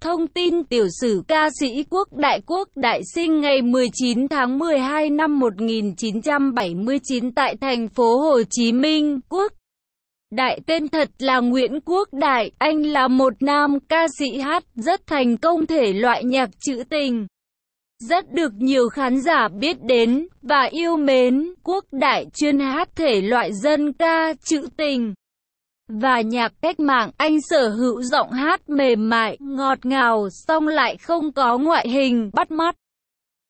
Thông tin tiểu sử ca sĩ quốc đại quốc đại sinh ngày 19 tháng 12 năm 1979 tại thành phố Hồ Chí Minh, quốc Đại tên thật là Nguyễn Quốc Đại, anh là một nam ca sĩ hát rất thành công thể loại nhạc trữ tình. Rất được nhiều khán giả biết đến và yêu mến, Quốc Đại chuyên hát thể loại dân ca trữ tình và nhạc cách mạng. Anh sở hữu giọng hát mềm mại, ngọt ngào, song lại không có ngoại hình bắt mắt.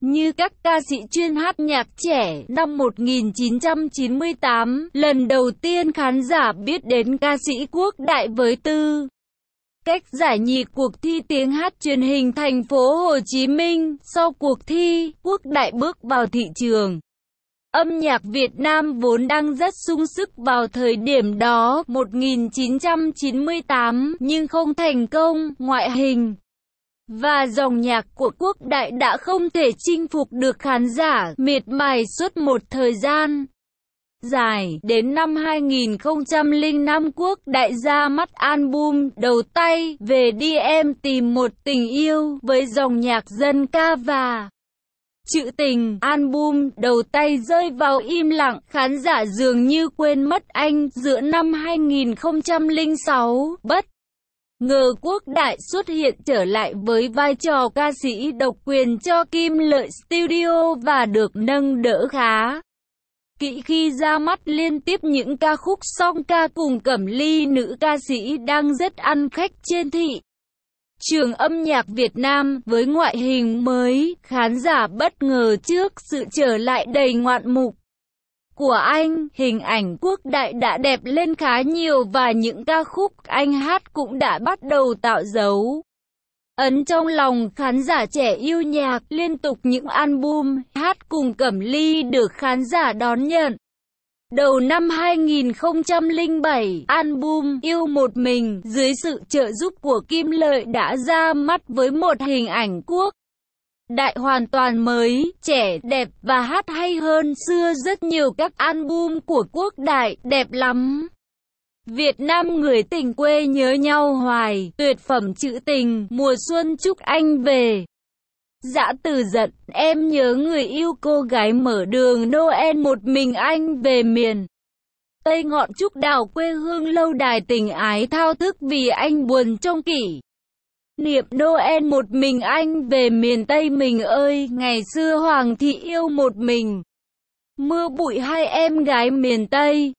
Như các ca sĩ chuyên hát nhạc trẻ, năm 1998, lần đầu tiên khán giả biết đến ca sĩ quốc đại với tư cách giải nhì cuộc thi tiếng hát truyền hình thành phố Hồ Chí Minh. Sau cuộc thi, quốc đại bước vào thị trường. Âm nhạc Việt Nam vốn đang rất sung sức vào thời điểm đó 1998 nhưng không thành công, ngoại hình và dòng nhạc của quốc đại đã không thể chinh phục được khán giả miệt mài suốt một thời gian dài. Đến năm 2005 quốc đại ra mắt album đầu tay về đi em tìm một tình yêu với dòng nhạc dân ca và chữ tình, album, đầu tay rơi vào im lặng, khán giả dường như quên mất anh, giữa năm 2006, bất. Ngờ quốc đại xuất hiện trở lại với vai trò ca sĩ độc quyền cho Kim Lợi Studio và được nâng đỡ khá. kỵ khi ra mắt liên tiếp những ca khúc song ca cùng cẩm ly nữ ca sĩ đang rất ăn khách trên thị trường âm nhạc Việt Nam với ngoại hình mới, khán giả bất ngờ trước sự trở lại đầy ngoạn mục của anh, hình ảnh quốc đại đã đẹp lên khá nhiều và những ca khúc anh hát cũng đã bắt đầu tạo dấu. Ấn trong lòng khán giả trẻ yêu nhạc, liên tục những album hát cùng Cẩm Ly được khán giả đón nhận. Đầu năm 2007, album Yêu Một Mình dưới sự trợ giúp của Kim Lợi đã ra mắt với một hình ảnh quốc đại hoàn toàn mới, trẻ, đẹp và hát hay hơn xưa rất nhiều các album của quốc đại, đẹp lắm. Việt Nam người tình quê nhớ nhau hoài, tuyệt phẩm trữ tình, mùa xuân chúc anh về. Dạ từ giận, em nhớ người yêu cô gái mở đường Noel một mình anh về miền. Tây ngọn trúc đào quê hương lâu đài tình ái thao thức vì anh buồn trong kỷ. Niệm Noel một mình anh về miền Tây mình ơi, ngày xưa Hoàng thị yêu một mình. Mưa bụi hai em gái miền Tây.